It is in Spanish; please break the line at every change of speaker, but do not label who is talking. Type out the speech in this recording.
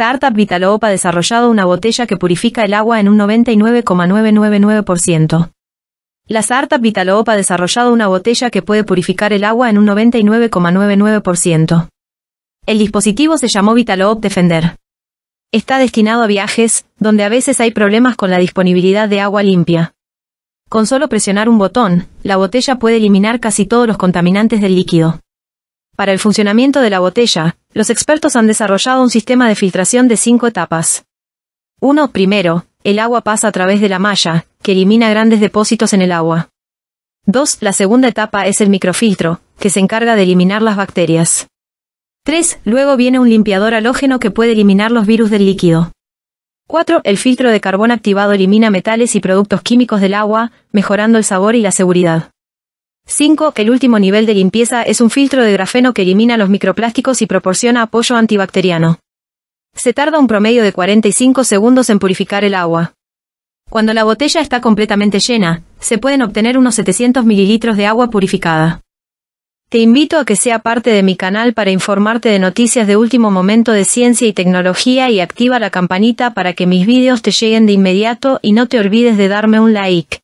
startup Vitaloop ha desarrollado una botella que purifica el agua en un 99,999%. La startup Vitaloop ha desarrollado una botella que puede purificar el agua en un 99,99%. El dispositivo se llamó Vitaloop Defender. Está destinado a viajes, donde a veces hay problemas con la disponibilidad de agua limpia. Con solo presionar un botón, la botella puede eliminar casi todos los contaminantes del líquido. Para el funcionamiento de la botella, los expertos han desarrollado un sistema de filtración de cinco etapas. 1. Primero, el agua pasa a través de la malla, que elimina grandes depósitos en el agua. 2. La segunda etapa es el microfiltro, que se encarga de eliminar las bacterias. 3. Luego viene un limpiador halógeno que puede eliminar los virus del líquido. 4. El filtro de carbón activado elimina metales y productos químicos del agua, mejorando el sabor y la seguridad. 5. El último nivel de limpieza es un filtro de grafeno que elimina los microplásticos y proporciona apoyo antibacteriano. Se tarda un promedio de 45 segundos en purificar el agua. Cuando la botella está completamente llena, se pueden obtener unos 700 mililitros de agua purificada. Te invito a que sea parte de mi canal para informarte de noticias de último momento de ciencia y tecnología y activa la campanita para que mis vídeos te lleguen de inmediato y no te olvides de darme un like.